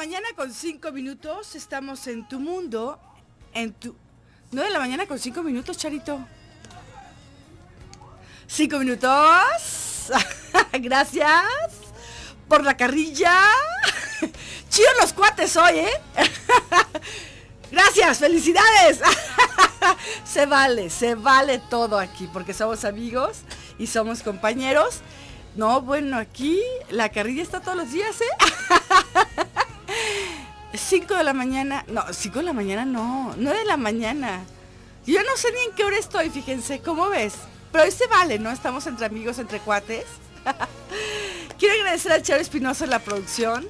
mañana con cinco minutos, estamos en tu mundo, en tu... 9 de la mañana con cinco minutos, Charito. Cinco minutos. Gracias por la carrilla. Chidos los cuates hoy, ¿eh? Gracias, felicidades. se vale, se vale todo aquí, porque somos amigos y somos compañeros. No, bueno, aquí la carrilla está todos los días, ¿eh? 5 de la mañana. No, 5 de la mañana no. 9 de la mañana. Yo no sé ni en qué hora estoy, fíjense, ¿cómo ves? Pero hoy se vale, ¿no? Estamos entre amigos, entre cuates. Quiero agradecer a Charo Espinosa en la producción.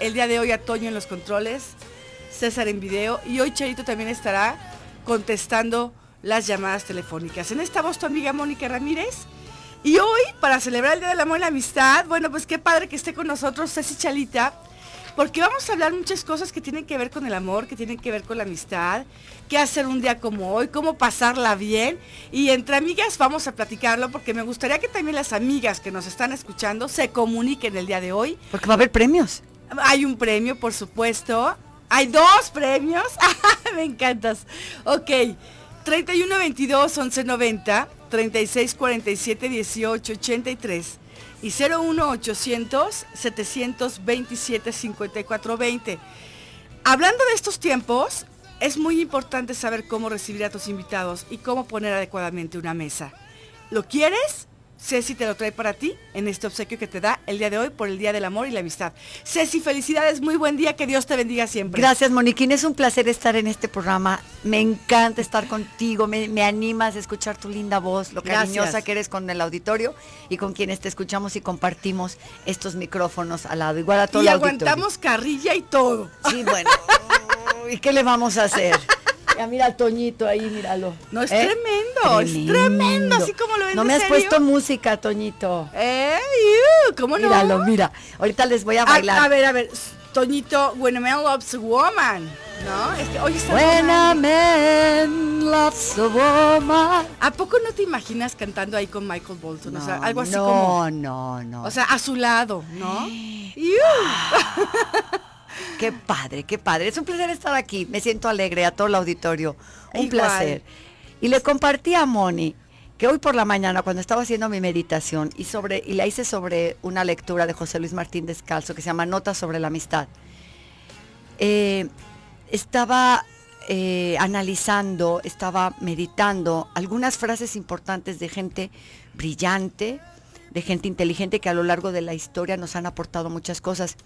El día de hoy a en los controles. César en video. Y hoy Charito también estará contestando las llamadas telefónicas. En esta voz tu amiga Mónica Ramírez. Y hoy, para celebrar el Día del Amor y la Amistad, bueno, pues qué padre que esté con nosotros Ceci Chalita porque vamos a hablar muchas cosas que tienen que ver con el amor, que tienen que ver con la amistad, qué hacer un día como hoy, cómo pasarla bien. Y entre amigas vamos a platicarlo porque me gustaría que también las amigas que nos están escuchando se comuniquen el día de hoy. Porque va a haber premios. Hay un premio, por supuesto. Hay dos premios. me encantas. Ok. 3122-1190, 3647-1883. 83 y 01800 727 5420. Hablando de estos tiempos, es muy importante saber cómo recibir a tus invitados y cómo poner adecuadamente una mesa. ¿Lo quieres? Ceci te lo trae para ti en este obsequio que te da el día de hoy por el Día del Amor y la Amistad. Ceci, felicidades, muy buen día, que Dios te bendiga siempre. Gracias, Moniquín, es un placer estar en este programa. Me encanta estar contigo, me, animas a escuchar tu linda voz, lo cariñosa que eres con el auditorio y con quienes te escuchamos y compartimos estos micrófonos al lado, igual a todo el auditorio. Y aguantamos carrilla y todo. Sí, bueno, ¿y qué le vamos a hacer? Ah, mira, Toñito ahí, míralo. No, es tremendo, eh, tremendo, es tremendo, así como lo ven No me has puesto música, Toñito. ¿Eh? ¿Cómo no? Míralo, mira. Ahorita les voy a bailar. A, ver, a ver. Toñito, When a Man Loves Woman. ¿No? Es que hoy está When a Man Loves Woman. ¿A poco no te imaginas cantando ahí con Michael Bolton? o sea, algo así como. No, no, no. O sea, a su lado, ¿no? Qué padre, qué padre. Es un placer estar aquí. Me siento alegre a todo el auditorio. Un placer. Y le compartí a Moni que hoy por la mañana cuando estaba haciendo mi meditación y sobre y la hice sobre una lectura de José Luis Martín Descalzo que se llama Notas sobre la amistad. Eh, estaba eh, analizando, estaba meditando algunas frases importantes de gente brillante, de gente inteligente que a lo largo de la historia nos han aportado muchas cosas.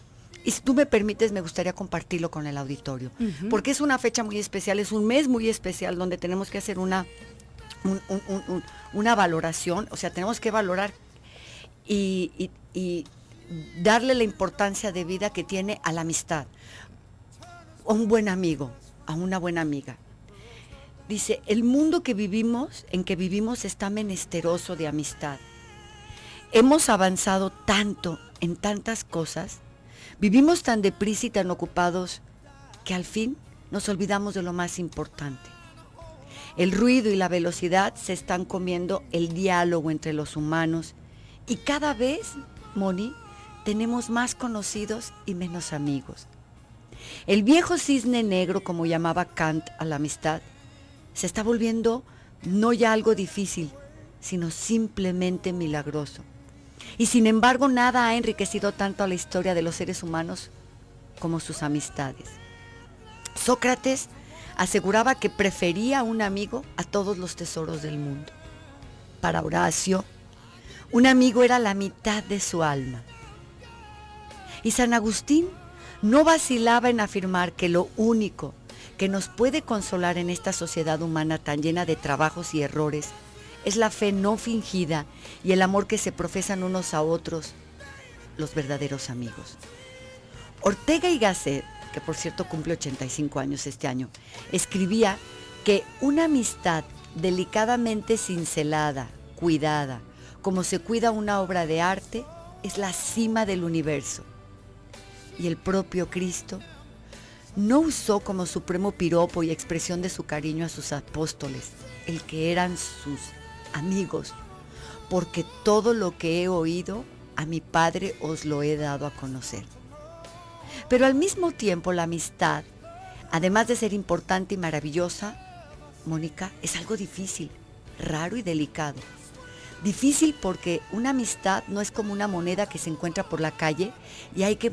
Y si tú me permites, me gustaría compartirlo con el auditorio, porque es una fecha muy especial, es un mes muy especial donde tenemos que hacer una, una valoración, o sea, tenemos que valorar y, y darle la importancia de vida que tiene a la amistad, a un buen amigo, a una buena amiga. Dice, el mundo que vivimos, en que vivimos, está menesteroso de amistad. Hemos avanzado tanto en tantas cosas Vivimos tan deprisa y tan ocupados que al fin nos olvidamos de lo más importante. El ruido y la velocidad se están comiendo el diálogo entre los humanos y cada vez, Moni, tenemos más conocidos y menos amigos. El viejo cisne negro, como llamaba Kant a la amistad, se está volviendo no ya algo difícil, sino simplemente milagroso. Y sin embargo, nada ha enriquecido tanto a la historia de los seres humanos como sus amistades. Sócrates aseguraba que prefería un amigo a todos los tesoros del mundo. Para Horacio, un amigo era la mitad de su alma. Y San Agustín no vacilaba en afirmar que lo único que nos puede consolar en esta sociedad humana tan llena de trabajos y errores es la fe no fingida y el amor que se profesan unos a otros los verdaderos amigos. Ortega y Gasset, que por cierto cumple 85 años este año, escribía que una amistad delicadamente cincelada, cuidada, como se cuida una obra de arte, es la cima del universo. Y el propio Cristo no usó como supremo piropo y expresión de su cariño a sus apóstoles, el que eran sus amigos, porque todo lo que he oído a mi Padre os lo he dado a conocer. Pero al mismo tiempo la amistad, además de ser importante y maravillosa, Mónica, es algo difícil, raro y delicado. Difícil porque una amistad no es como una moneda que se encuentra por la calle y hay que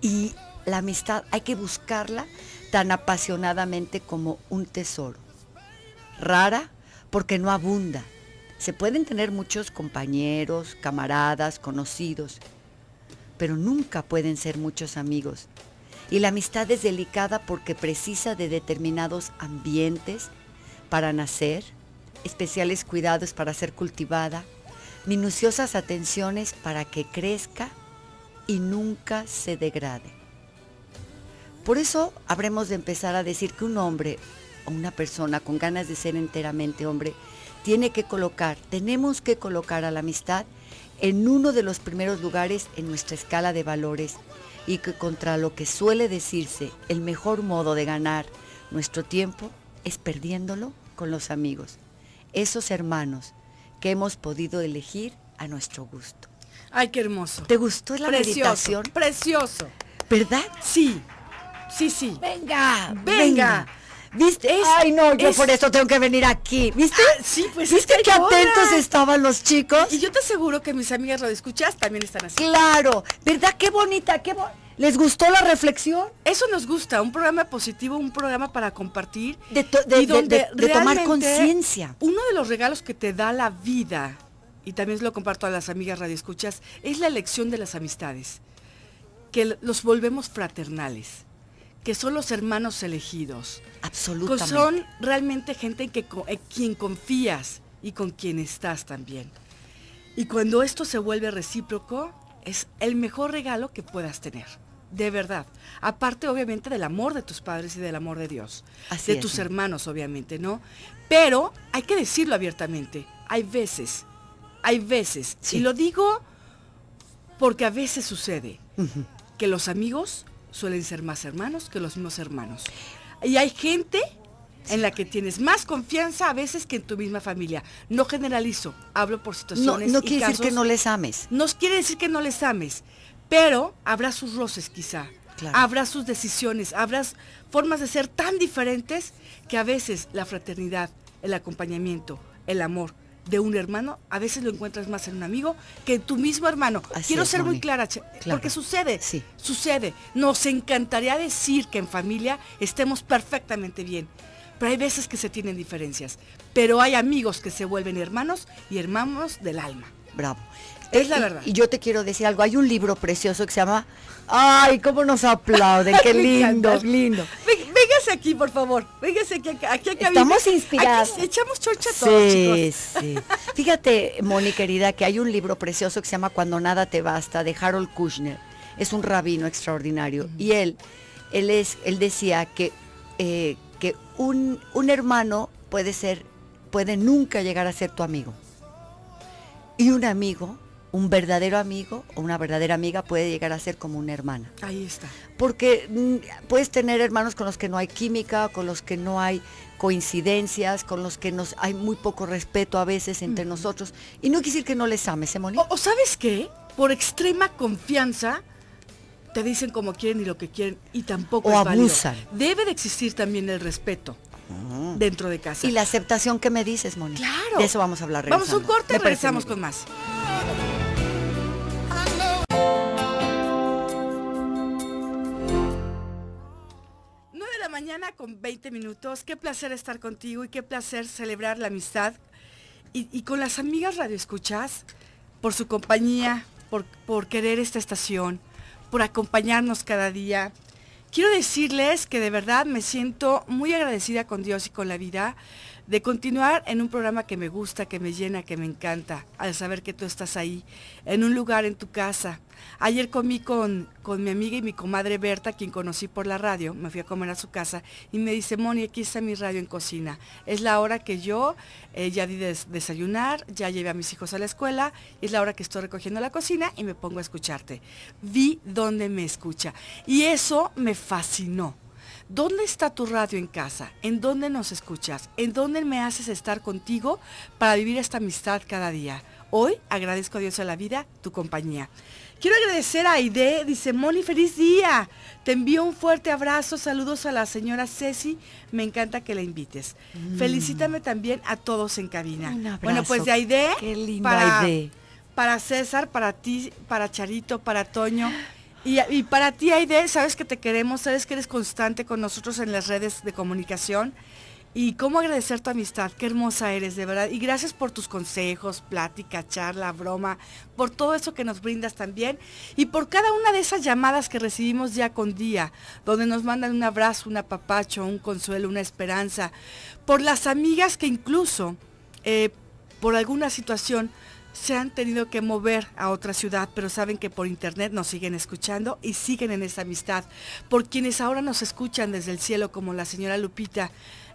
y la amistad hay que buscarla tan apasionadamente como un tesoro. Rara porque no abunda se pueden tener muchos compañeros, camaradas, conocidos, pero nunca pueden ser muchos amigos. Y la amistad es delicada porque precisa de determinados ambientes para nacer, especiales cuidados para ser cultivada, minuciosas atenciones para que crezca y nunca se degrade. Por eso habremos de empezar a decir que un hombre o una persona con ganas de ser enteramente hombre tiene que colocar, tenemos que colocar a la amistad en uno de los primeros lugares en nuestra escala de valores y que contra lo que suele decirse el mejor modo de ganar nuestro tiempo es perdiéndolo con los amigos, esos hermanos que hemos podido elegir a nuestro gusto. Ay, qué hermoso. ¿Te gustó la meditación? Precioso. ¿Verdad? Sí. Sí, sí. venga. venga. ¿Viste? Ay, no, yo por eso tengo que venir aquí. ¿Viste? Ah, sí, pues. ¿Viste qué atentos estaban los chicos? Y yo te aseguro que mis amigas radioescuchas también están así. Claro, ¿verdad? Qué bonita, qué ¿Les gustó la reflexión? Eso nos gusta, un programa positivo, un programa para compartir. De, de, tomar conciencia. Uno de los regalos que te da la vida, y también lo comparto a las amigas radioescuchas, es la elección de las amistades. Que los volvemos fraternales que son los hermanos elegidos. Absolutamente. Pues son realmente gente en, que, quien confías y con quien estás también. Y cuando esto se vuelve recíproco, es el mejor regalo que puedas tener. De verdad. Aparte, obviamente, del amor de tus padres y del amor de Dios. de tus hermanos, obviamente, ¿no? Pero hay que decirlo abiertamente. Hay veces, hay veces, y lo digo porque a veces sucede, que los amigos suelen ser más hermanos que los mismos hermanos. Y hay gente en la que tienes más confianza a veces que en tu misma familia. No generalizo, hablo por situaciones. No, no quiere decir que no les ames. No quiere decir que no les ames, pero habrá sus roces quizá. Habrá sus decisiones, habrá formas de ser tan diferentes que a veces la fraternidad, el acompañamiento, el amor, de un hermano, a veces lo encuentras más en un amigo que en tu mismo hermano. Quiero ser muy clara, porque sucede, sucede. Nos encantaría decir que en familia estemos perfectamente bien, pero hay veces que se tienen diferencias. Pero hay amigos que se vuelven hermanos y hermanos del alma. Bravo. Es la verdad. Y yo te quiero decir algo. Hay un libro precioso que se llama Ay, cómo nos aplauden, qué lindo, lindo. Véngase aquí, por favor. Véngase aquí, aquí, aquí Estamos inspirados. echamos chorcha sí, chicos. Sí. Fíjate, Moni querida, que hay un libro precioso que se llama Cuando nada te basta de Harold Kushner. Es un rabino extraordinario y él él es él decía que eh, que un, un hermano puede ser puede nunca llegar a ser tu amigo. Y un amigo un verdadero amigo o una verdadera amiga puede llegar a ser como una hermana. Ahí está. Porque mm, puedes tener hermanos con los que no hay química, con los que no hay coincidencias, con los que nos hay muy poco respeto a veces entre nosotros. Y no quiere decir que no les ames, ¿eh, Moni? O, sabes qué, por extrema confianza te dicen como quieren y lo que quieren y tampoco o es abusan. Debe de existir también el respeto dentro de casa. Y la aceptación que me dices, Moni. Claro. De eso vamos a hablar. Regresando. Vamos a un corte y regresamos con más. con 20 minutos. Qué placer estar contigo y qué placer celebrar la amistad. Y, con las amigas Radio Escuchas, por su compañía, por querer esta estación, por acompañarnos cada día. Quiero decirles que de verdad me siento muy agradecida con Dios y con la vida de continuar en un programa que me gusta, que me llena, que me encanta, al saber que tú estás ahí, en un lugar en tu casa. Ayer comí con, con mi amiga y mi comadre Berta, quien conocí por la radio, me fui a comer a su casa y me dice, Moni, aquí está mi radio en cocina. Es la hora que yo eh, ya di desayunar, ya llevé a mis hijos a la escuela, es la hora que estoy recogiendo la cocina y me pongo a escucharte. Vi dónde me escucha. Y eso me fascinó ¿Dónde está tu radio en casa? ¿En dónde nos escuchas? ¿En dónde me haces estar contigo para vivir esta amistad cada día? Hoy agradezco a Dios a la vida tu compañía. Quiero agradecer a Aide, dice Moni, feliz día. Te envío un fuerte abrazo, saludos a la señora Ceci, me encanta que la invites. Mm. Felicítame también a todos en cabina. Bueno, pues de Aide, para, Aide. para César, para ti, para Charito, para Toño. Y, para ti, Aide, sabes que te queremos, sabes que eres constante con nosotros en las redes de comunicación. Y cómo agradecer tu amistad, qué hermosa eres, de verdad. Y gracias por tus consejos, plática, charla, broma, por todo eso que nos brindas también. Y por cada una de esas llamadas que recibimos día con día, donde nos mandan un abrazo, un apapacho, un consuelo, una esperanza. Por las amigas que incluso, eh, por alguna situación, se han tenido que mover a otra ciudad, pero saben que por internet nos siguen escuchando y siguen en esa amistad. Por quienes ahora nos escuchan desde el cielo, como la señora Lupita,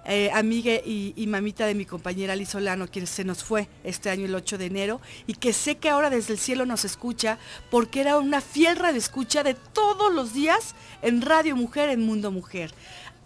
eh, amiga y, mamita de mi compañera Liz Solano, quien se nos fue este año el 8 de enero, y que sé que ahora desde el cielo nos escucha, porque era una de escucha de todos los días en Radio Mujer, en Mundo Mujer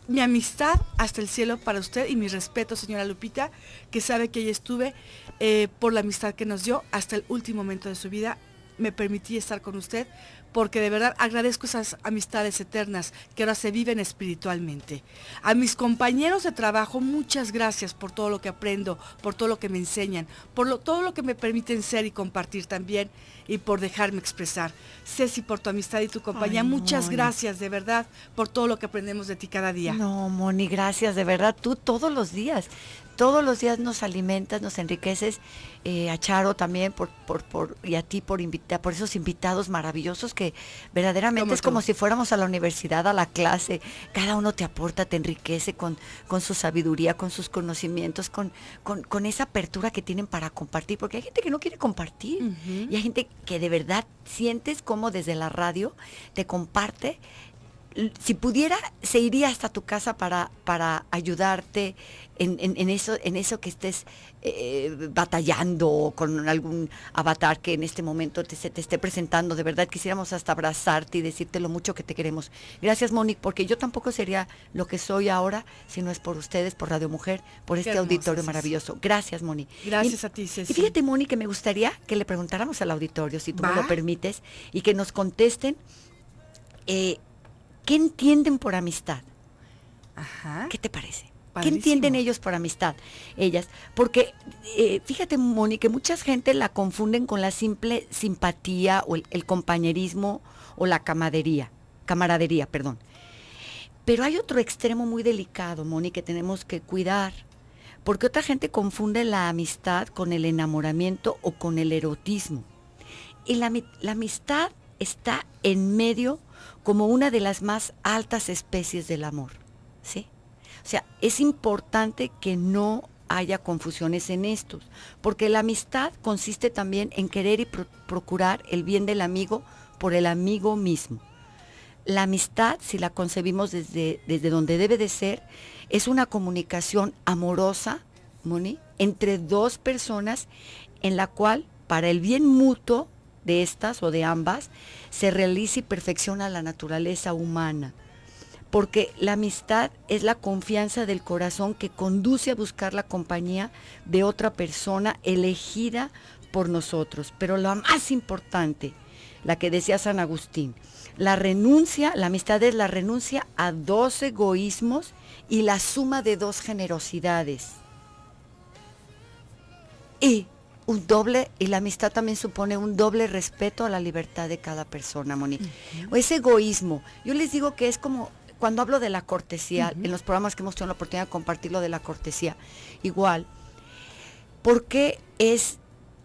mi amistad hasta el cielo para usted y mi respeto, señora Lupita, que sabe que ella estuve eh, por la amistad que nos dio hasta el último momento de su vida. Me permití estar con usted porque de verdad agradezco esas amistades eternas que ahora se viven espiritualmente. A mis compañeros de trabajo, muchas gracias por todo lo que aprendo, por todo lo que me enseñan, por todo lo que me permiten ser y compartir también y por dejarme expresar. Ceci, por tu amistad y tu compañía, muchas gracias de verdad por todo lo que aprendemos de ti cada día. No, Moni, gracias de verdad, tú todos los días todos los días nos alimentas, nos enriqueces, eh, a Charo también por, por, y a ti por invitar, por esos invitados maravillosos que verdaderamente es como si fuéramos a la universidad, a la clase, cada uno te aporta, te enriquece con, con su sabiduría, con sus conocimientos, con, con, esa apertura que tienen para compartir, porque hay gente que no quiere compartir y hay gente que de verdad sientes como desde la radio te comparte si pudiera, se iría hasta tu casa para, para ayudarte en, eso, en eso que estés eh, batallando con algún avatar que en este momento te, te esté presentando. De verdad, quisiéramos hasta abrazarte y decirte lo mucho que te queremos. Gracias, Monique, porque yo tampoco sería lo que soy ahora si no es por ustedes, por Radio Mujer, por este auditorio maravilloso. Gracias, Moni. Gracias a ti, Ceci. Y fíjate, Moni, que me gustaría que le preguntáramos al auditorio, si tú me lo permites, y que nos contesten. Eh, ¿Qué entienden por amistad? Ajá. ¿Qué te parece? ¿Qué entienden ellos por amistad? Ellas. Porque eh, fíjate, Moni, que mucha gente la confunden con la simple simpatía o el, compañerismo o la camadería, camaradería, perdón. Pero hay otro extremo muy delicado, Moni, que tenemos que cuidar. Porque otra gente confunde la amistad con el enamoramiento o con el erotismo. Y la, la amistad está en medio como una de las más altas especies del amor. ¿sí? O sea, es importante que no haya confusiones en estos, porque la amistad consiste también en querer y procurar el bien del amigo por el amigo mismo. La amistad, si la concebimos desde, desde donde debe de ser, es una comunicación amorosa, entre dos personas en la cual para el bien mutuo de estas o de ambas se realiza y perfecciona la naturaleza humana. Porque la amistad es la confianza del corazón que conduce a buscar la compañía de otra persona elegida por nosotros. Pero la más importante, la que decía San Agustín, la renuncia, la amistad es la renuncia a dos egoísmos y la suma de dos generosidades. Y un doble, y la amistad también supone un doble respeto a la libertad de cada persona, Moni. O Ese egoísmo, yo les digo que es como cuando hablo de la cortesía, en los programas que hemos tenido la oportunidad de compartirlo de la cortesía, igual, ¿por qué es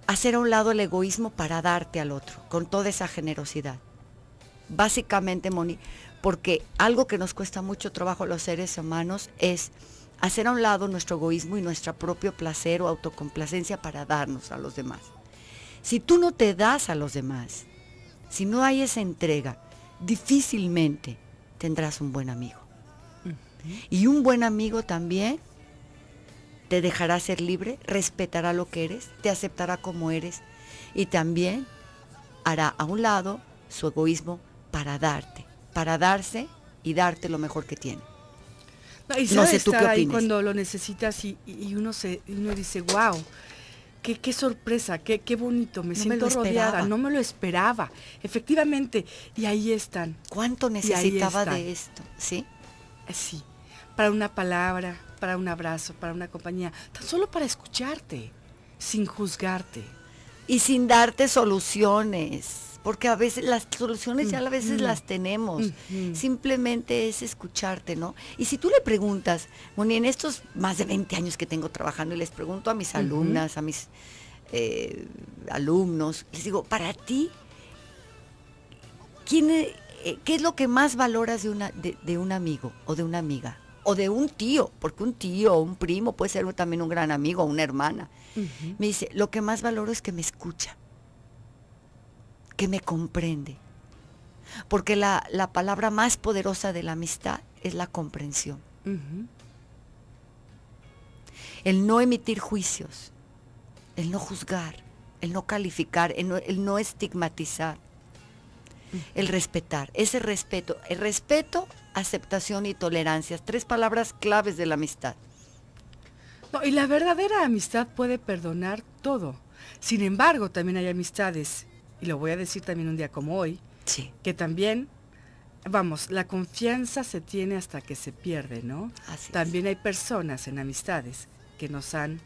hacer a un lado el egoísmo para darte al otro, con toda esa generosidad? Básicamente, Moni, porque algo que nos cuesta mucho trabajo los seres humanos es hacer a un lado nuestro egoísmo y nuestro propio placer o autocomplacencia para darnos a los demás. Si tú no te das a los demás, si no hay esa entrega, difícilmente tendrás un buen amigo. Y un buen amigo también te dejará ser libre, respetará lo que eres, te aceptará como eres y también hará a un lado su egoísmo para darte, para darse y darte lo mejor que tiene y no sé tú qué ahí cuando lo necesitas y, uno se uno dice, wow, qué, sorpresa, qué, bonito, me siento rodeada, no me lo esperaba. Efectivamente, y ahí están. ¿Cuánto necesitaba de esto? ¿Sí? Eh, sí, para una palabra, para un abrazo, para una compañía, tan solo para escucharte, sin juzgarte. Y sin darte soluciones porque a veces las soluciones ya a veces las tenemos. Simplemente es escucharte, ¿no? Y si tú le preguntas, Moni, en estos más de 20 años que tengo trabajando y les pregunto a mis alumnas, a mis eh, alumnos, les digo, para ti, e, eh, ¿qué es lo que más valoras de, una, de, un amigo o de una amiga? o de un tío, porque un tío o un primo puede ser también un gran amigo, o una hermana. Me dice, lo que más valoro es que me escucha que me comprende. Porque la, palabra más poderosa de la amistad es la comprensión. El no emitir juicios, el no juzgar, el no calificar, el no, estigmatizar, el respetar, ese respeto, el respeto, aceptación y tolerancia, tres palabras claves de la amistad. y la verdadera amistad puede perdonar todo. Sin embargo, también hay amistades y lo voy a decir también un día como hoy, que también, vamos, la confianza se tiene hasta que se pierde, ¿no? también hay personas en amistades que nos han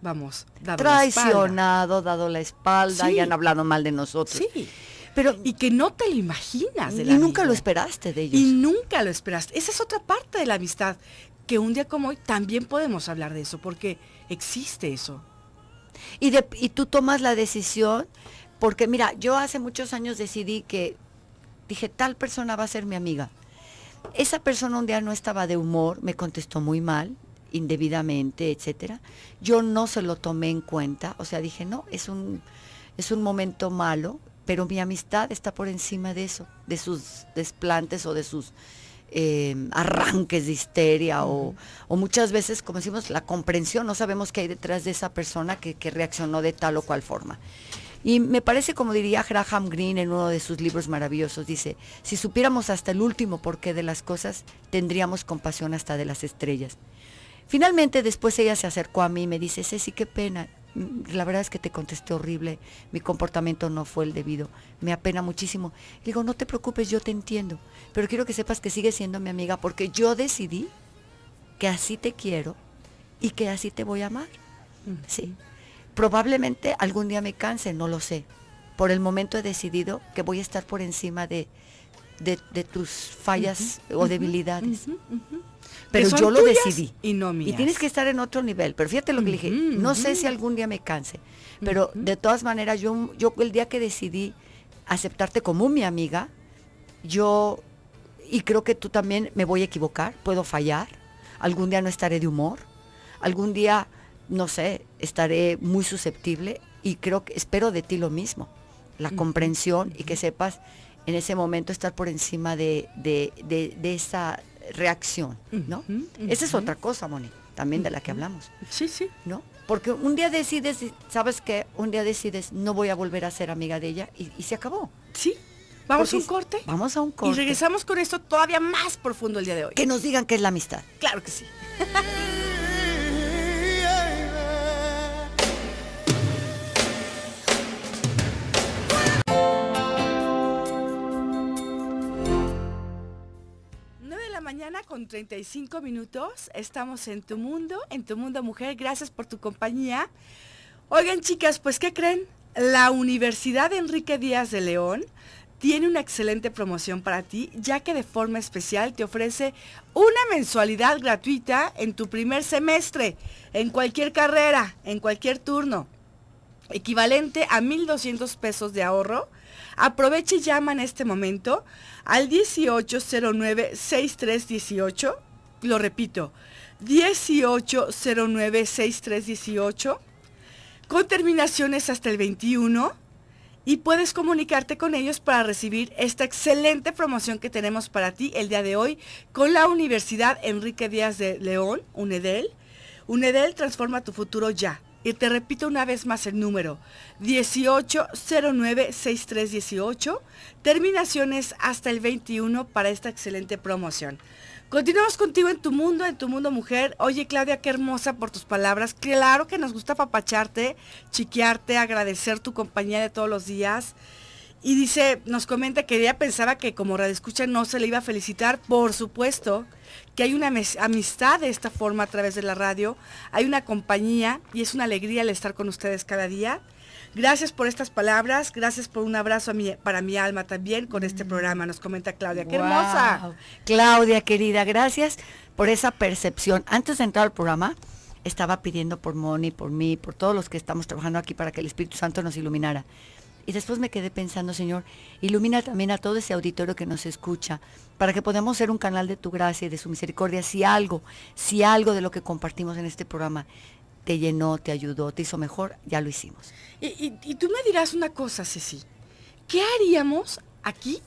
vamos, dado traicionado, dado la espalda y han hablado mal de nosotros. Sí. Pero, y que no te lo imaginas. y nunca lo esperaste de ellos. Y nunca lo esperaste. Esa es otra parte de la amistad, que un día como hoy también podemos hablar de eso, porque existe eso. Y, tú tomas la decisión, porque mira, yo hace muchos años decidí que dije, tal persona va a ser mi amiga. Esa persona un día no estaba de humor, me contestó muy mal, indebidamente, etcétera. Yo no se lo tomé en cuenta, o sea, dije, no, es un, es un momento malo, pero mi amistad está por encima de eso, de sus desplantes o de sus eh, arranques de histeria o, muchas veces, como decimos, la comprensión, no sabemos qué hay detrás de esa persona que, reaccionó de tal o cual forma. Y me parece, como diría Graham Greene en uno de sus libros maravillosos, dice, si supiéramos hasta el último porqué de las cosas, tendríamos compasión hasta de las estrellas. Finalmente, después ella se acercó a mí y me dice, Ceci, qué pena, la verdad es que te contesté horrible, mi comportamiento no fue el debido, me apena muchísimo. digo, no te preocupes, yo te entiendo, pero quiero que sepas que sigues siendo mi amiga porque yo decidí que así te quiero y que así te voy a amar. Sí. Probablemente algún día me canse, no lo sé. Por el momento he decidido que voy a estar por encima de, tus fallas o debilidades pero yo lo decidí. Y no mías. Y tienes que estar en otro nivel. Pero fíjate lo que dije, no sé si algún día me canse, pero de todas maneras, yo, yo el día que decidí aceptarte como mi amiga, yo, y creo que tú también me voy a equivocar, puedo fallar, algún día no estaré de humor, algún día, no sé, estaré muy susceptible y creo que espero de ti lo mismo, la comprensión y que sepas en ese momento estar por encima de, de esa reacción, ¿no? Esa es otra cosa, Moni, también de la que hablamos. Sí, sí. ¿No? Porque un día decides, ¿sabes qué? Un día decides, no voy a volver a ser amiga de ella y, se acabó. Sí. Vamos a un corte. Vamos a un corte. Y regresamos con esto todavía más profundo el día de hoy. Que nos digan que es la amistad. Claro que sí. con 35 minutos. Estamos en Tu Mundo, en Tu Mundo Mujer. Gracias por tu compañía. Oigan, chicas, pues ¿qué creen? La Universidad Enrique Díaz de León tiene una excelente promoción para ti, ya que de forma especial te ofrece una mensualidad gratuita en tu primer semestre, en cualquier carrera, en cualquier turno, equivalente a 1.200 pesos de ahorro Aproveche y llama en este momento al 1809-6318. Lo repito, 1809-6318. Con terminaciones hasta el 21. Y puedes comunicarte con ellos para recibir esta excelente promoción que tenemos para ti el día de hoy con la Universidad Enrique Díaz de León, UNEDEL. UNEDEL transforma tu futuro ya. Y te repito una vez más el número, 18096318, 6318 terminaciones hasta el 21 para esta excelente promoción. Continuamos contigo en tu mundo, en tu mundo mujer. Oye Claudia, qué hermosa por tus palabras. Claro que nos gusta papacharte, chiquearte, agradecer tu compañía de todos los días. Y dice, nos comenta que ella pensaba que como radioescucha no se le iba a felicitar, por supuesto que hay una amistad de esta forma a través de la radio, hay una compañía y es una alegría el estar con ustedes cada día. Gracias por estas palabras, gracias por un abrazo para mi alma también con este mm. programa, nos comenta Claudia. ¡Qué hermosa! Claudia, querida, gracias por esa percepción. Antes de entrar al programa, estaba pidiendo por Moni, por mí, por todos los que estamos trabajando aquí para que el Espíritu Santo nos iluminara. Y después me quedé pensando, Señor, ilumina también a todo ese auditorio que nos escucha, para que podamos ser un canal de tu gracia y de su misericordia, si algo, si algo de lo que compartimos en este programa te llenó, te ayudó, te hizo mejor, ya lo hicimos. Y, tú me dirás una cosa, Ceci, ¿qué haríamos aquí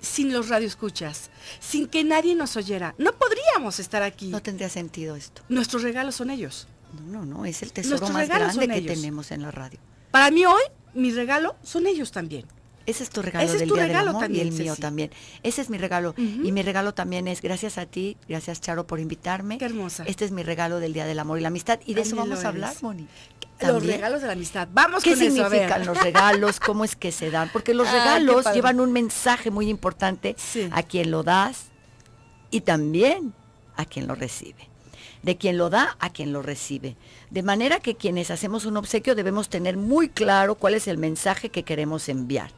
sin los radioescuchas, sin que nadie nos oyera? No podríamos estar aquí. No tendría sentido esto. Nuestros regalos son ellos. No, no, no, es el tesoro más grande que tenemos en la radio. Para mí hoy mi regalo son ellos también. Ese es tu regalo del Día del amor también, y el mío también. Ese es mi regalo. Y mi regalo también es gracias a ti, gracias Charo por invitarme. Qué hermosa. Este es mi regalo del Día del Amor y la Amistad. Y de eso vamos a hablar, Moni. Los regalos de la amistad. Vamos ¿Qué significan los regalos? ¿Cómo es que se dan? Porque los ah, regalos llevan un mensaje muy importante a quien lo das y también a quien lo recibe de quien lo da a quien lo recibe. De manera que quienes hacemos un obsequio debemos tener muy claro cuál es el mensaje que queremos enviar.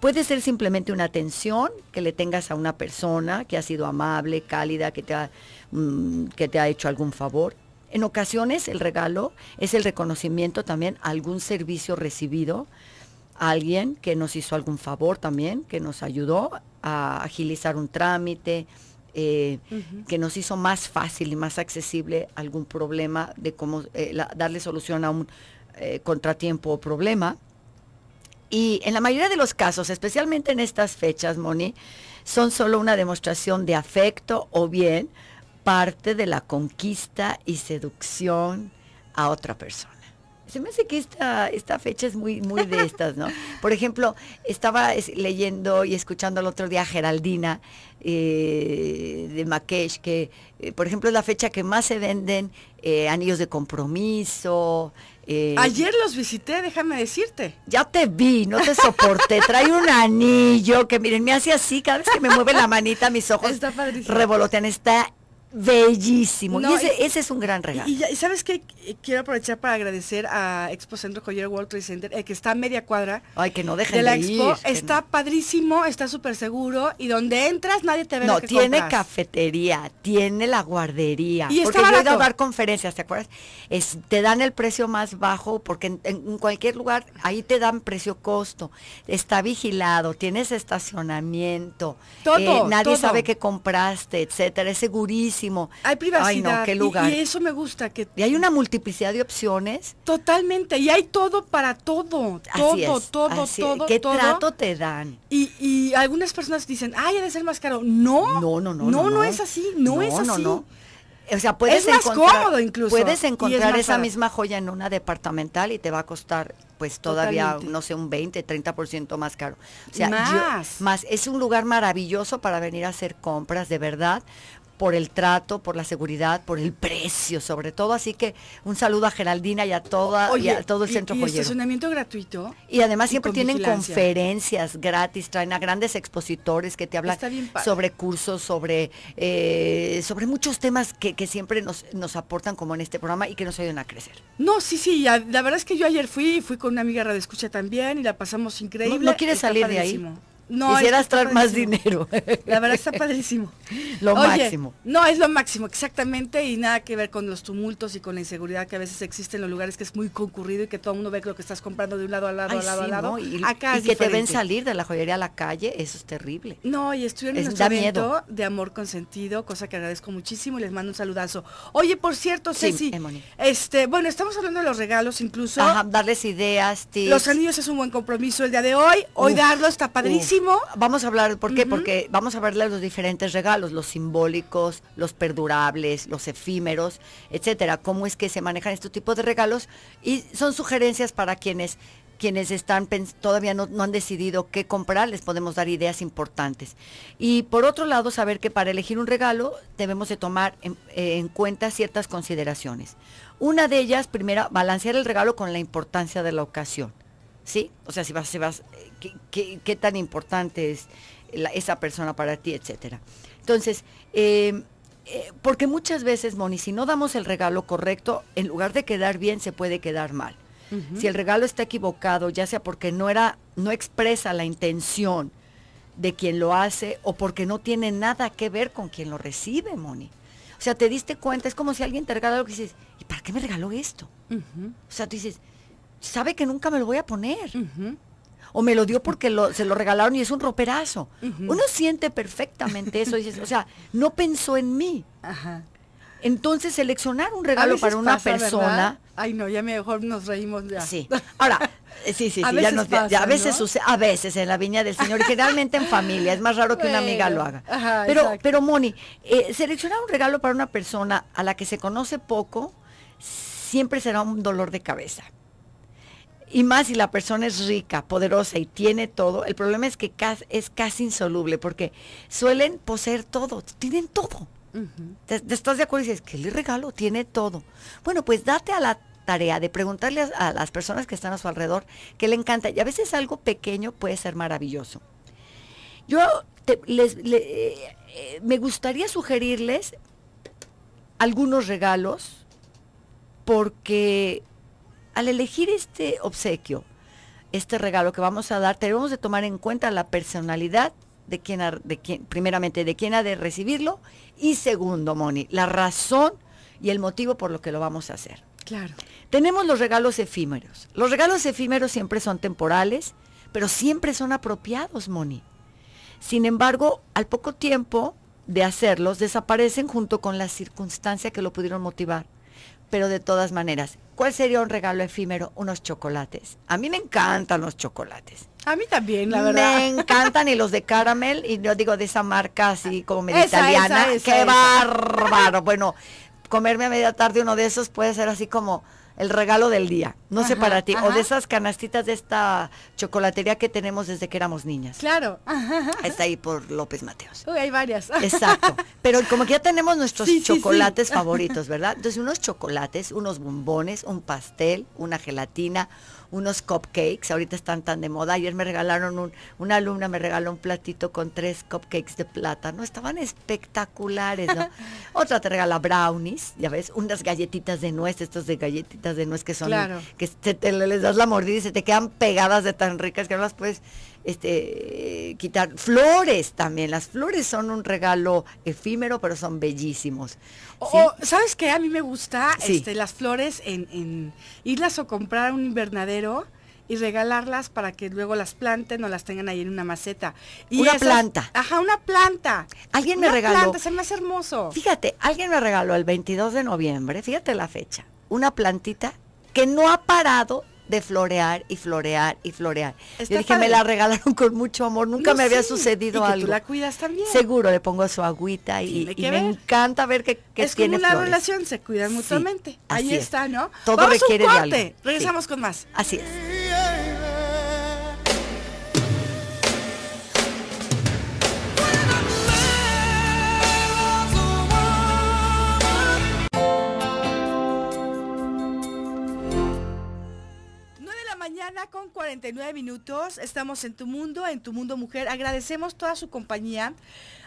Puede ser simplemente una atención que le tengas a una persona que ha sido amable, cálida, que te ha, mm, que te ha hecho algún favor. En ocasiones el regalo es el reconocimiento también a algún servicio recibido, a alguien que nos hizo algún favor también, que nos ayudó a agilizar un trámite, eh, que nos hizo más fácil y más accesible algún problema de cómo eh, darle solución a un eh, contratiempo o problema. Y en la mayoría de los casos, especialmente en estas fechas, Moni, son solo una demostración de afecto o bien parte de la conquista y seducción a otra persona. Se me hace que esta, esta fecha es muy, muy de estas, ¿no? Por ejemplo, estaba leyendo y escuchando el otro día Geraldina eh, de Makesh, que eh, por ejemplo es la fecha que más se venden eh, anillos de compromiso. Ayer los visité, déjame decirte. Ya te vi, no te soporté. Trae un anillo que miren, me hace así, cada vez que me mueve la manita, mis ojos revolotean. Está bellísimo. y, ese, es un gran regalo. Y, sabes qué, eh, quiero aprovechar para agradecer a Expo Centro Collier World Trade Center, el eh, que está a media cuadra. Ay, que no dejen de la Expo. está padrísimo, está súper seguro y donde entras nadie te ve. No, tiene cafetería, tiene la guardería. Y porque yo he a dar conferencias, ¿te acuerdas? Es, te dan el precio más bajo porque en, cualquier lugar ahí te dan precio costo. Está vigilado, tienes estacionamiento, eh, todo, nadie sabe que compraste, etcétera, es segurísimo hay privacidad. Y, eso me gusta. que Y hay una multiplicidad de opciones. Totalmente, y hay todo para todo. Todo, así todo, así todo. ¿Qué trato te dan? Y, algunas personas dicen, ay, debe de ser más caro. No, no, no, no. No, no, es así, no, es así. O sea, puedes es más cómodo incluso. Puedes encontrar esa misma joya en una departamental y te va a costar pues todavía, no sé, un 20, 30% más caro. O sea, más. Es un lugar maravilloso para venir a hacer compras, de verdad, por el trato, por la seguridad, por el precio sobre todo. Así que un saludo a Geraldina y a, toda, a todo el centro y, y estacionamiento gratuito. Y además siempre tienen conferencias gratis, traen a grandes expositores que te hablan sobre cursos, sobre, eh, sobre muchos temas que, siempre nos, nos, aportan como en este programa y que nos ayudan a crecer. No, sí, sí, la verdad es que yo ayer fui, fui con una amiga Radio Escucha también y la pasamos increíble. ¿No, quieres salir de ahí? No, Quisieras traer más dinero. La verdad está padrísimo. lo máximo. No, es lo máximo, exactamente, y nada que ver con los tumultos y con la inseguridad que a veces existe en los lugares que es muy concurrido y que todo el mundo ve lo que estás comprando de un lado a lado, al lado, a lado. y, que te ven salir de la joyería a la calle, eso es terrible. No, y estoy en el evento de Amor Consentido, cosa que agradezco muchísimo y les mando un saludazo. Oye, por cierto, Ceci, este, bueno, estamos hablando de los regalos incluso. Ajá, darles ideas, Los anillos es un buen compromiso el día de hoy. Hoy darlo está padrísimo vamos a hablar, ¿por qué? Porque vamos a ver los diferentes regalos, los simbólicos, los perdurables, los efímeros, etcétera. Cómo es que se manejan estos tipos de regalos y son sugerencias para quienes quienes están todavía no, han decidido qué comprar, les podemos dar ideas importantes. Y por otro lado, saber que para elegir un regalo debemos de tomar en, eh, cuenta ciertas consideraciones. Una de ellas, primera, balancear el regalo con la importancia de la ocasión. ¿Sí? O sea, si si vas qué, tan importante es esa persona para ti, etcétera. Entonces, eh, eh, porque muchas veces, Moni, si no damos el regalo correcto, en lugar de quedar bien, se puede quedar mal. Si el regalo está equivocado, ya sea porque no era, no expresa la intención de quien lo hace o porque no tiene nada que ver con quien lo recibe, Moni. O sea, te diste cuenta, es como si alguien te regaló algo y dices, ¿y para qué me regaló esto? O sea, tú dices, sabe que nunca me lo voy a poner o me lo dio porque se lo regalaron y es un roperazo. Uno siente perfectamente eso, dices, o sea, no pensó en mí. Entonces, seleccionar un regalo para una persona. Ay, no, ya mejor nos reímos ya. Sí. Ahora, eh, sí, sí, sí. A veces, ya nos, pasa, a, veces sucede, a veces en la viña del Señor, y generalmente en familia. Es más raro que una amiga lo haga. pero, pero Moni, eh, seleccionar un regalo para una persona a la que se conoce poco siempre será un dolor de cabeza. Y más si la persona es rica, poderosa y tiene todo, el problema es que es casi insoluble porque suelen poseer todo, tienen todo. estás de acuerdo? Y dices, ¿qué le regalo? Tiene todo. Bueno, pues date a la tarea de preguntarle a, las personas que están a su alrededor qué le encanta. Y a veces algo pequeño puede ser maravilloso. Yo eh, eh, me gustaría sugerirles algunos regalos porque al elegir este obsequio, este regalo que vamos a dar, tenemos de tomar en cuenta la personalidad de quien, de quien primeramente, de quien ha de recibirlo y segundo, Moni, la razón y el motivo por lo que lo vamos a hacer. Claro. Tenemos los regalos efímeros. Los regalos efímeros siempre son temporales, pero siempre son apropiados, Moni. Sin embargo, al poco tiempo de hacerlos, desaparecen junto con la circunstancia que lo pudieron motivar pero de todas maneras, ¿cuál sería un regalo efímero? Unos chocolates. A mí me encantan los chocolates. A mí también, la verdad. Me encantan y los de caramel, y yo digo de esa marca así ah, como mediterránea. italiana. ¡Qué bárbaro! Bueno, comerme a media tarde uno de esos puede ser así como el regalo del día. No sé para ti. O de esas canastitas de esta chocolatería que tenemos desde que éramos niñas. Claro. Está ahí por López Mateos. Uy, hay varias. Exacto. Pero como que ya tenemos nuestros chocolates favoritos, ¿verdad? Entonces, unos chocolates, unos bombones, un pastel, una gelatina, unos cupcakes, ahorita están tan de moda. Ayer me regalaron un, una alumna me regaló un platito con tres cupcakes de plátano, estaban espectaculares, ¿no? Otra te regala brownies, ya ves, unas galletitas de nuez, estos de galletitas de nuez que son, que te, les das la mordida y se te quedan pegadas de tan ricas que no las puedes este, quitar flores también. Las flores son un regalo efímero, pero son bellísimos. O, ¿Sabes qué? A mí me gusta este, las flores en, en irlas o comprar un invernadero y regalarlas para que luego las planten o las tengan ahí en una maceta. Y una planta. Ajá, una planta. Alguien me regaló. Una planta, se me hace hermoso. Fíjate, alguien me regaló el 22 de noviembre, fíjate la fecha, una plantita que no ha parado de florear y florear y florear. Yo dije, me la regalaron con mucho amor, nunca me había sucedido y algo. Tú la cuidas también. Seguro, le pongo su agüita y, me encanta ver que, que es tiene como una relación, se cuidan mutuamente. Ahí está, ¿no? Todo requiere De algo. Regresamos con más. Así es. con 49 minutos, estamos en Tu Mundo, en Tu Mundo Mujer, agradecemos toda su compañía.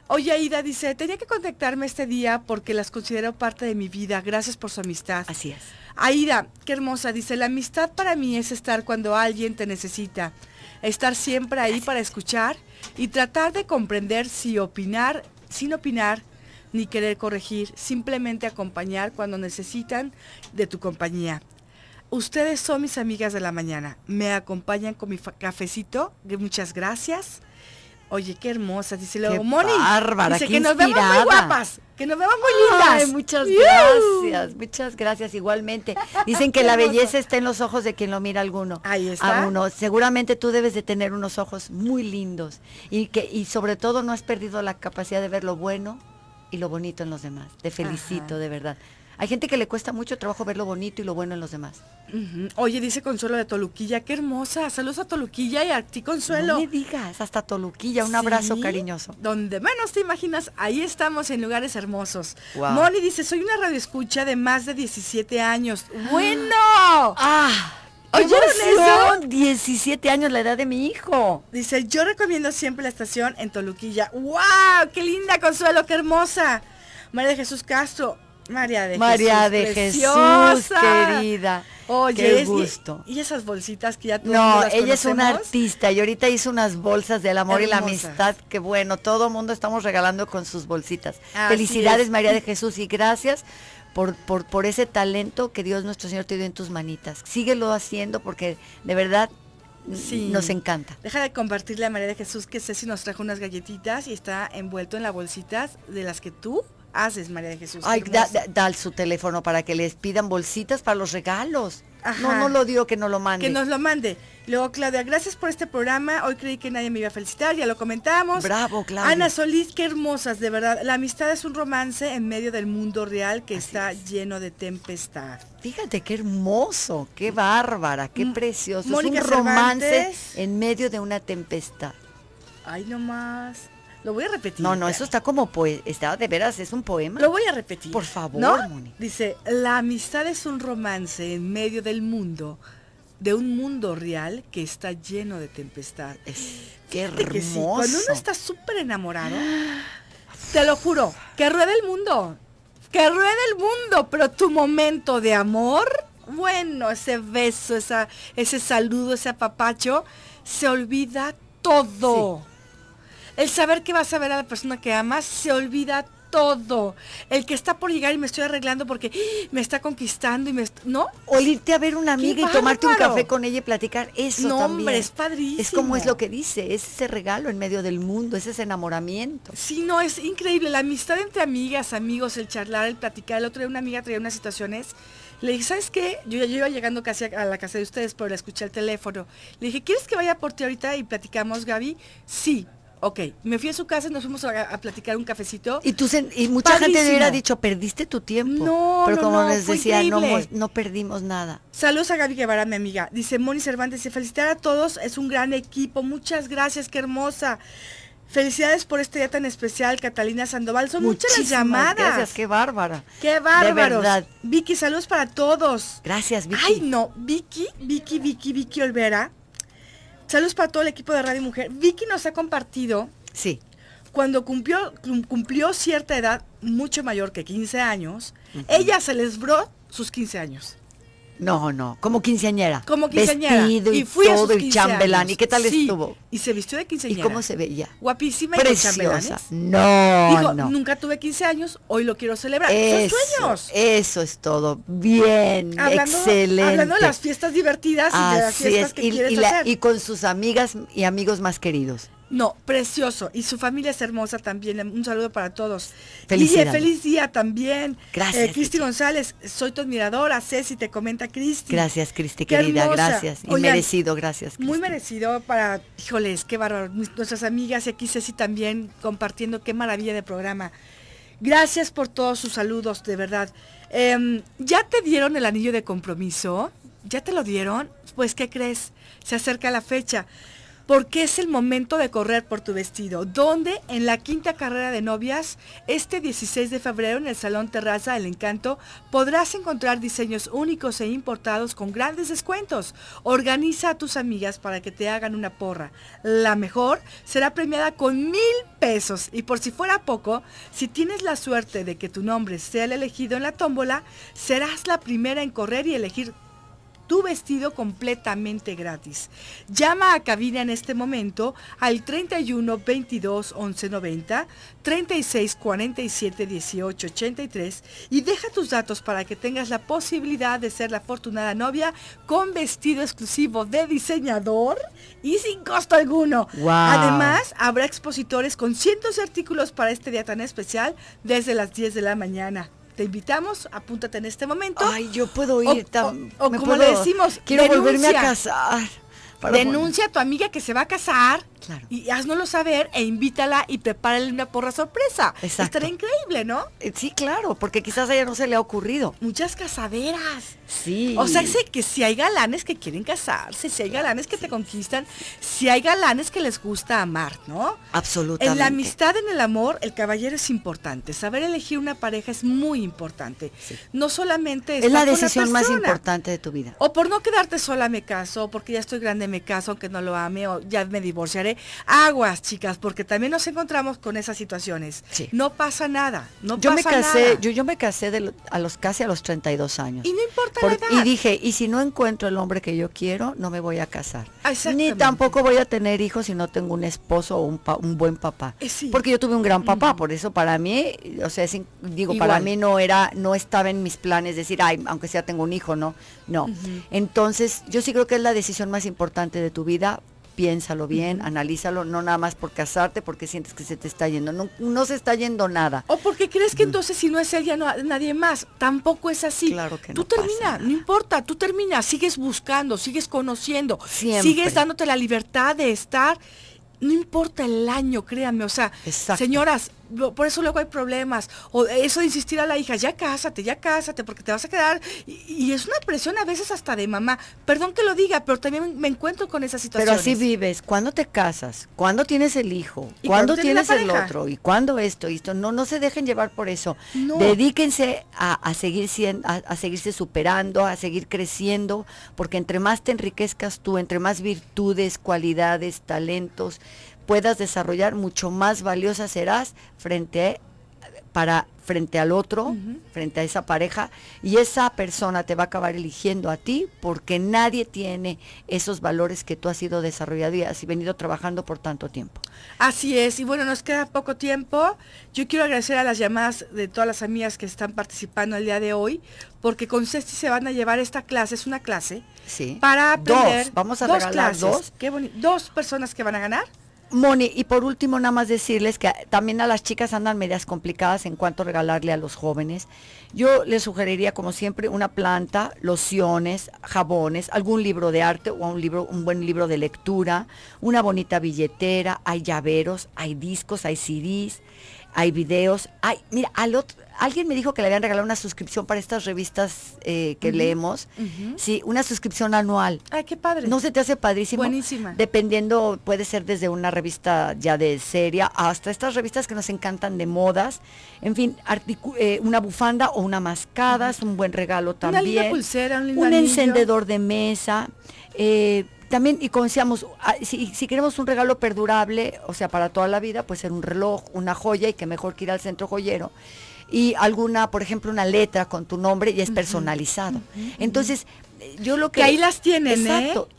Oye, Aida dice, tenía que contactarme este día porque las considero parte de mi vida, gracias por su amistad. Así es. Aida, qué hermosa, dice, la amistad para mí es estar cuando alguien te necesita, estar siempre ahí para escuchar y tratar de comprender si opinar, sin opinar, ni querer corregir, simplemente acompañar cuando necesitan de tu compañía. Ustedes son mis amigas de la mañana. Me acompañan con mi cafecito. Muchas gracias. Oye, qué hermosas. dice luego Moni. Bárbara, dice que nos vemos muy guapas, que nos vemos muy lindas. Ay, muchas gracias, muchas gracias igualmente. Dicen que la belleza está en los ojos de quien lo mira alguno. Ahí está. A uno. Seguramente tú debes de tener unos ojos muy lindos y que y sobre todo no has perdido la capacidad de ver lo bueno y lo bonito en los demás. Te felicito de verdad. Hay gente que le cuesta mucho trabajo ver lo bonito y lo bueno en los demás. Oye, dice Consuelo de Toluquilla, qué hermosa. Saludos a Toluquilla y a ti, Consuelo. No digas, hasta Toluquilla, un abrazo cariñoso. Donde menos te imaginas, ahí estamos en lugares hermosos. Molly dice, soy una radioescucha de más de 17 años. ¡Bueno! ¡Ah! Oye, 17 años la edad de mi hijo. Dice, yo recomiendo siempre la estación en Toluquilla. ¡Wow! ¡Qué linda, Consuelo! ¡Qué hermosa! María de Jesús Castro, María de María Jesús. de Jesús, querida. Oye, Qué gusto. Y, esas bolsitas que ya tú. No, ella es una artista y ahorita hizo unas bolsas del amor y la amistad Qué bueno, todo mundo estamos regalando con sus bolsitas. Felicidades María de Jesús y gracias por, por, por ese talento que Dios nuestro Señor te dio en tus manitas. Síguelo haciendo porque de verdad Nos encanta. Deja de compartirle a María de Jesús que Ceci nos trajo unas galletitas y está envuelto en las bolsitas de las que tú haces, María de Jesús. Ay, da, su teléfono para que les pidan bolsitas para los regalos. No, no lo digo que no lo mande. Que nos lo mande. Luego, Claudia, gracias por este programa. Hoy creí que nadie me iba a felicitar, ya lo comentamos. Bravo, Claudia. Ana Solís, qué hermosas, de verdad. La amistad es un romance en medio del mundo real que está lleno de tempestad. Fíjate qué hermoso, qué bárbara, qué mm. precioso. es un romance en medio de una tempestad. Ay, nomás. Lo voy a repetir. No, no, eso está como está de veras es un poema. Lo voy a repetir. Por favor, Moni. Dice, "La amistad es un romance en medio del mundo." de un mundo real que está lleno de tempestad. Es, qué hermoso. Que cuando uno está súper enamorado, te lo juro, que ruede el mundo, que ruede el mundo, pero tu momento de amor, bueno, ese beso, esa, ese saludo, ese apapacho, se olvida todo. El saber que vas a ver a la persona que amas se olvida todo. El que está por llegar y me estoy arreglando porque ¡ah! me está conquistando y me... ¿No? O irte a ver una amiga y tomarte un café con ella y platicar. Eso no, hombre, es padrísimo. Es como es lo que dice, es ese regalo en medio del mundo, es ese enamoramiento. Sí, no, es increíble. La amistad entre amigas, amigos, el charlar, el platicar. El otro día una amiga traía unas situaciones... Le dije, ¿sabes qué? Yo ya iba llegando casi a, la casa de ustedes, pero la escuché al teléfono. Le dije, ¿quieres que vaya por ti ahorita y platicamos, Gaby? Sí. Ok, me fui a su casa, y nos fuimos a, platicar un cafecito. Y mucha gente hubiera dicho, perdiste tu tiempo. No, Pero no, como les decía, no, perdimos nada. Saludos a Gaby Guevara, mi amiga. Dice Moni Cervantes, dice, felicitar a todos, es un gran equipo. Muchas gracias, qué hermosa. Felicidades por este día tan especial, Catalina Sandoval. Son muchas las llamadas. Gracias, qué bárbara. Qué bárbaro. Vicky, saludos para todos. Gracias, Vicky. Ay, no, Vicky, Vicky, Vicky, Vicky Olvera Saludos para todo el equipo de Radio Mujer. Vicky nos ha compartido. Sí. Cuando cumplió, cierta edad, mucho mayor que 15 años, ella se les celebró sus 15 años. No, no, como quinceañera. Como quinceañera. Vestido y, todo, y chambelán. ¿Y qué tal estuvo? Y se vistió de quinceañera. ¿Y cómo se veía? Guapísima y con No, Dijo, nunca tuve quince años, hoy lo quiero celebrar. Esos ¿Son sueños? Eso es todo. Bien, excelente. Hablando de las fiestas divertidas y de las fiestas que quieres hacer. y con sus amigas y amigos más queridos. No, precioso. Y su familia es hermosa también. Un saludo para todos. feliz día también. Gracias. Eh, Cristi González, soy tu admiradora. Ceci, te comenta Cristi. Gracias, Cristi, querida. Gracias. Y merecido, gracias. Muy merecido para, híjoles, qué bárbaro. Nuestras amigas y aquí Ceci también compartiendo qué maravilla de programa. Gracias por todos sus saludos, de verdad. Em, ¿Ya te dieron el anillo de compromiso? ¿Ya te lo dieron? Pues, ¿qué crees? Se acerca la fecha porque es el momento de correr por tu vestido, donde en la quinta carrera de novias, este 16 de febrero en el Salón Terraza del Encanto, podrás encontrar diseños únicos e importados con grandes descuentos. Organiza a tus amigas para que te hagan una porra. La mejor será premiada con mil pesos y por si fuera poco, si tienes la suerte de que tu nombre sea el elegido en la tómbola, serás la primera en correr y elegir tu vestido completamente gratis. Llama a cabina en este momento al 31 22 11 90, 36 47 18 83 y deja tus datos para que tengas la posibilidad de ser la afortunada novia con vestido exclusivo de diseñador y sin costo alguno. Además, habrá expositores con cientos de artículos para este día tan especial desde las 10 de la mañana te invitamos, apúntate en este momento. Ay, yo puedo ir. como le decimos, quiero volverme a casar. Denuncia a tu amiga que se va a casar Claro. Y haznoslo saber e invítala y prepárale una porra sorpresa. Estará increíble, ¿no? Eh, sí, claro, porque quizás a ella no se le ha ocurrido. Muchas casaderas. Sí. O sea, sé que si hay galanes que quieren casarse, si hay galanes que te conquistan, si hay galanes que les gusta amar, ¿no? Absolutamente. En la amistad, en el amor, el caballero es importante. Saber elegir una pareja es muy importante. No solamente es la decisión más importante de tu vida. O por no quedarte sola me caso, porque ya estoy grande me caso, aunque no lo ame, o ya me divorciaré Aguas, chicas, porque también nos encontramos con esas situaciones. No pasa nada, no yo me casé, Yo, yo me casé a los, casi a los 32 años. Y no importa Y dije, y si no encuentro el hombre que yo quiero, no me voy a casar. Ah, Ni tampoco voy a tener hijos si no tengo un esposo o un, buen papá. Eh, porque yo tuve un gran papá, por eso para mí, o sea, digo, para mí no era, no estaba en mis planes decir, ay, aunque sea tengo un hijo, no, no. Entonces, yo sí creo que es la decisión más importante de tu vida piénsalo bien, analízalo, no nada más por casarte porque sientes que se te está yendo, no, se está yendo nada. O porque crees que entonces si no es ella, no, nadie más, tampoco es así. Claro que tú no. Tú termina, no importa, tú termina, sigues buscando, sigues conociendo, sigues dándote la libertad de estar, no importa el año, créanme, o sea, señoras, por eso luego hay problemas. O eso de insistir a la hija, ya cásate, ya cásate, porque te vas a quedar. Y, es una presión a veces hasta de mamá. Perdón que lo diga, pero también me encuentro con esa situación. Pero así vives. ¿Cuándo te casas? ¿Cuándo tienes el hijo? cuando ¿Cuándo, tienes el otro? ¿Y cuándo esto? Y esto? No, no se dejen llevar por eso. Dedíquense a, seguir siendo, a seguirse superando, a seguir creciendo, porque entre más te enriquezcas tú, entre más virtudes, cualidades, talentos, puedas desarrollar, mucho más valiosa serás frente para frente al otro, frente a esa pareja, y esa persona te va a acabar eligiendo a ti porque nadie tiene esos valores que tú has sido desarrollado y has venido trabajando por tanto tiempo. Así es, y bueno, nos queda poco tiempo. Yo quiero agradecer a las llamadas de todas las amigas que están participando el día de hoy, porque con Cesti se van a llevar esta clase, es una clase, sí. para aprender. Dos, vamos a regalar dos. Dos personas que van a ganar. Moni, y por último nada más decirles que también a las chicas andan medias complicadas en cuanto a regalarle a los jóvenes. Yo les sugeriría, como siempre, una planta, lociones, jabones, algún libro de arte o un, libro, un buen libro de lectura, una bonita billetera, hay llaveros, hay discos, hay CDs, hay videos. Hay, mira, al otro, alguien me dijo que le habían regalado una suscripción para estas revistas eh, que leemos. Sí, una suscripción anual. Ay, qué padre. ¿No se te hace padrísimo? Buenísima. Dependiendo, puede ser desde una revista ya de seria hasta estas revistas que nos encantan de modas. En fin, eh, una bufanda o una mascada es un buen regalo también. Una pulsera, un, un encendedor de mesa. Eh, también, y como ah, si, queremos un regalo perdurable, o sea, para toda la vida, puede ser un reloj, una joya, y que mejor que ir al centro joyero y alguna, por ejemplo, una letra con tu nombre y es personalizado. Entonces, eh, yo lo que, que ahí las tienen ¿eh? exacto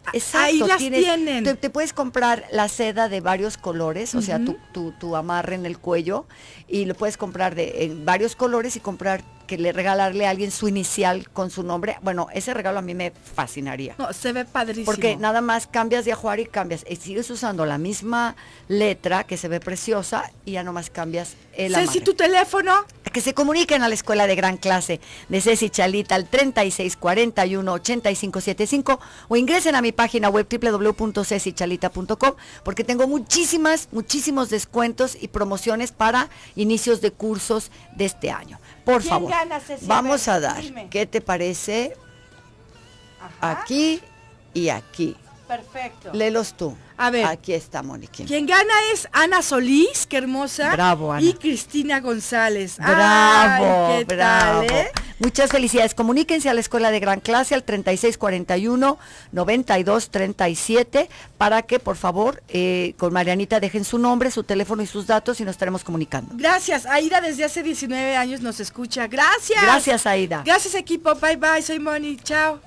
ahí las tienen te, puedes comprar la seda de varios colores o sea tu, tu, amarre en el cuello y lo puedes comprar de en varios colores y comprar que le regalarle a alguien su inicial con su nombre, bueno, ese regalo a mí me fascinaría. No, se ve padrísimo. Porque nada más cambias de ajuar y cambias. Y sigues usando la misma letra que se ve preciosa y ya nomás cambias el Ceci, tu teléfono. Que se comuniquen a la escuela de gran clase de Ceci Chalita al 3641-8575 o ingresen a mi página web www.cecichalita.com porque tengo muchísimas, muchísimos descuentos y promociones para inicios de cursos de este año. Por favor, vamos a dar. ¿Qué te parece? Aquí y aquí. Perfecto. Léelos tú. A ver. Aquí está, Moniquín. Quien gana es Ana Solís, qué hermosa. Bravo, Ana. Y Cristina González. Bravo, bravo. Eh? Muchas felicidades. Comuníquense a la Escuela de Gran Clase al 3641-9237 para que, por favor, eh, con Marianita dejen su nombre, su teléfono y sus datos y nos estaremos comunicando. Gracias. Aida desde hace 19 años nos escucha. Gracias. Gracias, Aida. Gracias, equipo. Bye, bye. Soy Moni. Chao.